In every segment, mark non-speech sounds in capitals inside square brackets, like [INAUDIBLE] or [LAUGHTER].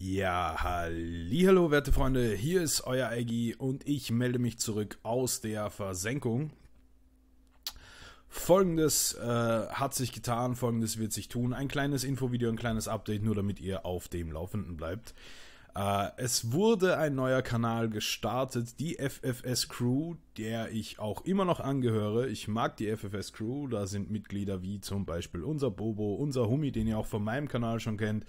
Ja, hallo, werte Freunde, hier ist euer Eggy und ich melde mich zurück aus der Versenkung. Folgendes äh, hat sich getan, folgendes wird sich tun. Ein kleines Infovideo, ein kleines Update, nur damit ihr auf dem Laufenden bleibt. Äh, es wurde ein neuer Kanal gestartet, die FFS Crew, der ich auch immer noch angehöre. Ich mag die FFS Crew, da sind Mitglieder wie zum Beispiel unser Bobo, unser Humi, den ihr auch von meinem Kanal schon kennt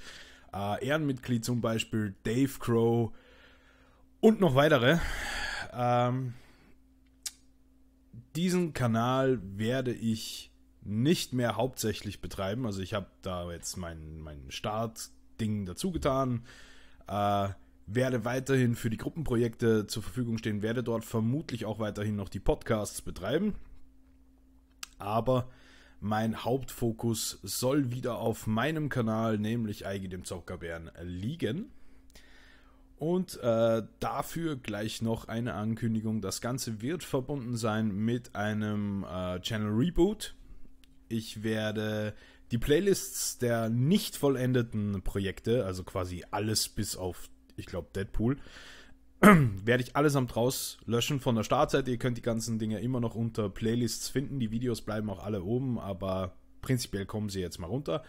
äh, Ehrenmitglied zum Beispiel Dave Crow und noch weitere. Ähm, diesen Kanal werde ich nicht mehr hauptsächlich betreiben. Also ich habe da jetzt mein, mein Startding dazu getan. Äh, werde weiterhin für die Gruppenprojekte zur Verfügung stehen, werde dort vermutlich auch weiterhin noch die Podcasts betreiben. Aber mein Hauptfokus soll wieder auf meinem Kanal, nämlich Eigi dem Zockerbären, liegen. Und äh, dafür gleich noch eine Ankündigung. Das Ganze wird verbunden sein mit einem äh, Channel Reboot. Ich werde die Playlists der nicht vollendeten Projekte, also quasi alles bis auf, ich glaube, Deadpool, [CLEARS THROAT] werde ich allesamt rauslöschen von der Startseite. Ihr könnt die ganzen Dinge immer noch unter Playlists finden. Die Videos bleiben auch alle oben, aber prinzipiell kommen sie jetzt mal runter.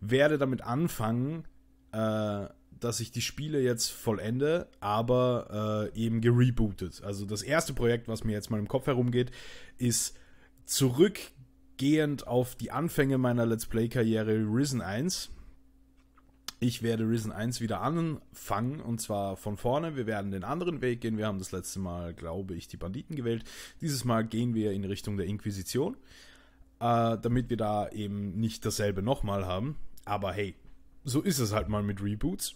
Werde damit anfangen, äh, dass ich die Spiele jetzt vollende, aber äh, eben gerebootet. Also das erste Projekt, was mir jetzt mal im Kopf herumgeht, ist zurückgehend auf die Anfänge meiner Let's Play-Karriere Risen 1. Ich werde Risen 1 wieder anfangen und zwar von vorne. Wir werden den anderen Weg gehen. Wir haben das letzte Mal, glaube ich, die Banditen gewählt. Dieses Mal gehen wir in Richtung der Inquisition, äh, damit wir da eben nicht dasselbe nochmal haben. Aber hey, so ist es halt mal mit Reboots.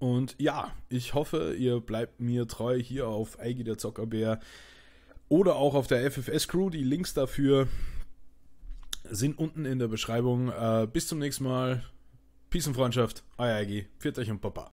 Und ja, ich hoffe, ihr bleibt mir treu hier auf Eigi der Zockerbär oder auch auf der FFS Crew. Die Links dafür sind unten in der Beschreibung. Äh, bis zum nächsten Mal. Peace und Freundschaft, euer Egi, führt euch und Papa.